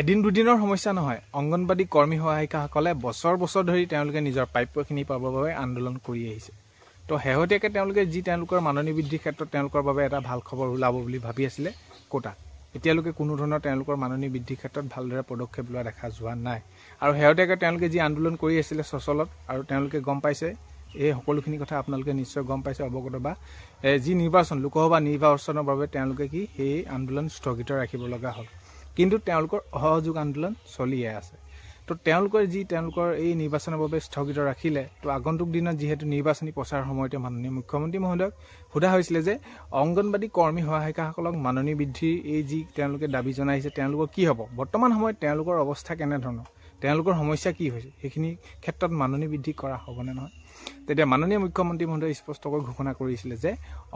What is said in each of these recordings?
এদিন দুদিনৰ সমস্যা নহয় অংগনবাদী কৰ্মী সহায়িকাসকলে বছৰ বছৰ ধৰি তেওঁলোকে নিজৰ প্ৰাপ্যখিনি পাবৰ বাবে আন্দোলন কৰি আহিছে তো শেহতীয়াকৈ তেওঁলোকে যি তেওঁলোকৰ মাননী বৃদ্ধিৰ ক্ষেত্ৰত তেওঁলোকৰ বাবে এটা ভাল খবৰ ওলাব বুলি ভাবি আছিলে কোটা এতিয়ালৈকে কোনো ধৰণৰ তেওঁলোকৰ মাননী বৃদ্ধিৰ ক্ষেত্ৰত ভালদৰে পদক্ষেপ লোৱা দেখা যোৱা নাই আৰু শেহতীয়াকৈ তেওঁলোকে যি আন্দোলন কৰি আছিলে সচলত আৰু তেওঁলোকে গম পাইছে এই সকলোখিনি কথা আপোনালোকে নিশ্চয় গম পাইছে অৱগত বা যি নিৰ্বাচন লোকসভা নিৰ্বাচনৰ বাবে তেওঁলোকে কি সেই আন্দোলন স্থগিত ৰাখিব লগা হয় কিন্তু তেওঁলোকৰ অসহযোগ আন্দোলন চলিয়ে আছে তো তেওঁলোকৰ যি তেওঁলোকৰ এই নিৰ্বাচনৰ বাবে স্থগিত ৰাখিলে তো আগন্তুক দিনত যিহেতু নিৰ্বাচনী প্ৰচাৰৰ সময়তে মাননীয় মুখ্যমন্ত্ৰী মহোদয়ক সোধা হৈছিলে যে অংগনবাদী কৰ্মী সহায়িকাসকলক মাননী বৃদ্ধিৰ এই যি তেওঁলোকে দাবী জনাইছে তেওঁলোকৰ কি হ'ব বৰ্তমান সময়ত তেওঁলোকৰ অৱস্থা কেনেধৰণৰ তেওঁলোকৰ সমস্যা কি হৈছে সেইখিনি ক্ষেত্ৰত মাননী বৃদ্ধি কৰা হ'বনে নহয় তেতিয়া মাননীয় মুখ্যমন্ত্ৰী মহোদয় স্পষ্টকৈ ঘোষণা কৰিছিলে যে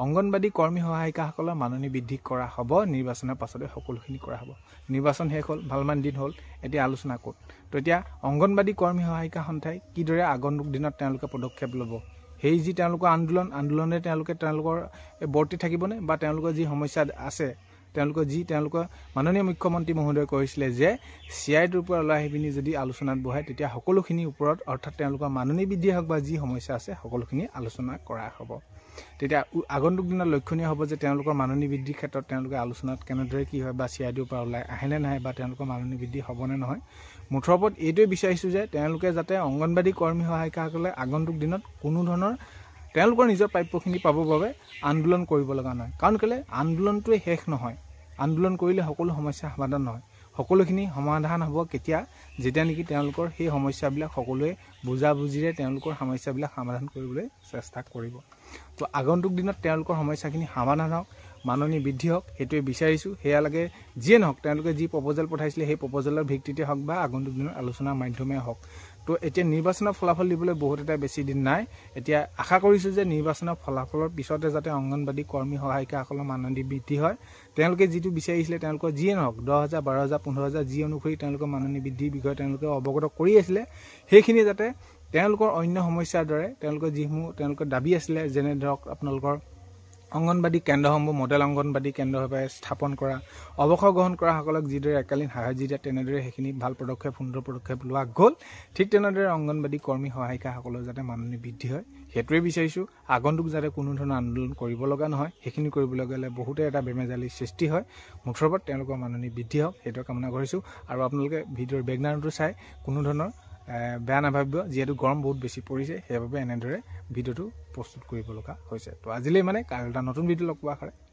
অংগনবাদী কৰ্মী সহায়িকাসকলৰ মাননী বৃদ্ধি কৰা হ'ব নিৰ্বাচনৰ পাছতে সকলোখিনি কৰা হ'ব নিৰ্বাচন শেষ হ'ল ভালমান দিন হ'ল এতিয়া আলোচনা ক'ত তো এতিয়া অংগনবাদী কৰ্মী সহায়িকা সন্থাই কিদৰে আগন্তুক দিনত তেওঁলোকে পদক্ষেপ ল'ব সেই যি তেওঁলোকৰ আন্দোলন আন্দোলনে তেওঁলোকে তেওঁলোকৰ বৰ্তি থাকিবনে বা তেওঁলোকৰ যি সমস্যা আছে তেওঁলোকৰ যি তেওঁলোকৰ মাননীয় মুখ্যমন্ত্ৰী মহোদয়ে কৈছিলে যে চি আই টিৰ পৰা ওলাই আহি পিনি যদি আলোচনাত বহে তেতিয়া সকলোখিনি ওপৰত অৰ্থাৎ তেওঁলোকৰ মাননী বৃদ্ধি হওক বা যি সমস্যা আছে সকলোখিনি আলোচনা কৰা হ'ব তেতিয়া আগন্তুক দিনত লক্ষণীয় হ'ব যে তেওঁলোকৰ মাননী বৃদ্ধিৰ ক্ষেত্ৰত তেওঁলোকে আলোচনাত কেনেদৰে কি হয় বা চি আই টিৰ পৰা ওলাই আহে নে নাহে বা তেওঁলোকৰ মাননী বৃদ্ধি হ'বনে নহয় মুঠৰ ওপৰত এইটোৱে বিচাৰিছোঁ যে তেওঁলোকে যাতে অংগনবাদী কৰ্মী সহায়িকাসকলে আগন্তুক দিনত কোনো ধৰণৰ তেওঁলোকৰ নিজৰ প্ৰাপ্যখিনি পাবৰ বাবে আন্দোলন কৰিব লগা নহয় কাৰণ কেলৈ আন্দোলনটোৱে শেষ নহয় আন্দোলন কৰিলে সকলো সমস্যা সমাধান নহয় সকলোখিনি সমাধান হ'ব কেতিয়া যেতিয়া নেকি তেওঁলোকৰ সেই সমস্যাবিলাক সকলোৱে বুজাবুজিৰে তেওঁলোকৰ সমস্যাবিলাক সমাধান কৰিবলৈ চেষ্টা কৰিব তো আগন্তুক দিনত তেওঁলোকৰ সমস্যাখিনি সমাধান হওক মাননী বৃদ্ধি হওক সেইটোৱে বিচাৰিছোঁ সেয়া লাগে যিয়ে নহওক তেওঁলোকে যি প্ৰপ'জেল পঠাইছিলে সেই প্ৰপ'জেলৰ ভিত্তিতে হওক বা আগন্তুক দিনৰ আলোচনাৰ মাধ্যমে হওক তো এতিয়া নিৰ্বাচনৰ ফলাফল দিবলৈ বহুত এটা বেছি দিন নাই এতিয়া আশা কৰিছোঁ যে নিৰ্বাচনৰ ফলাফলৰ পিছতে যাতে অংগনবাদী কৰ্মী সহায়িকাসকলৰ মানদণ্ড বৃদ্ধি হয় তেওঁলোকে যিটো বিচাৰিছিলে তেওঁলোকৰ যিয়ে নহওক দহ হাজাৰ বাৰ হাজাৰ পোন্ধৰ হাজাৰ যি অনুসৰি তেওঁলোকৰ মাননী বৃদ্ধিৰ বিষয়ে তেওঁলোকে অৱগত কৰি আছিলে সেইখিনি যাতে তেওঁলোকৰ অন্য সমস্যাৰ দৰে তেওঁলোকৰ যিসমূহ তেওঁলোকৰ দাবী আছিলে যেনে ধৰক আপোনালোকৰ অংগনবাদী কেন্দ্ৰসমূহ মডেল অংগনবাদী কেন্দ্ৰভাৱে স্থাপন কৰা অৱসৰ গ্ৰহণ কৰাসকলক যিদৰে একালীন সাহায্য দিয়া তেনেদৰে সেইখিনি ভাল পদক্ষেপ সুন্দৰ পদক্ষেপ লোৱা গ'ল ঠিক তেনেদৰে অংগনবাদী কৰ্মী সহায়িকাসকলৰ যাতে মাননি বৃদ্ধি হয় সেইটোৱে বিচাৰিছোঁ আগন্তুক যাতে কোনো ধৰণৰ আন্দোলন কৰিব লগা নহয় সেইখিনি কৰিবলৈ গ'লে বহুতে এটা বেমেজালিৰ সৃষ্টি হয় মুঠৰ ওপৰত তেওঁলোকৰ মাননি বৃদ্ধি হওক সেইটোৱে কামনা কৰিছোঁ আৰু আপোনালোকে ভিডিঅ'ৰ বেকগ্ৰাউণ্ডটো চাই কোনো ধৰণৰ বেয়া নাভাবিব যিহেতু গৰম বহুত বেছি পৰিছে সেইবাবে এনেদৰে ভিডিঅ'টো প্ৰস্তুত কৰিব লগা হৈছে তো আজিলৈ মানে কাইলৈ এটা নতুন ভিডিঅ' লগ পোৱা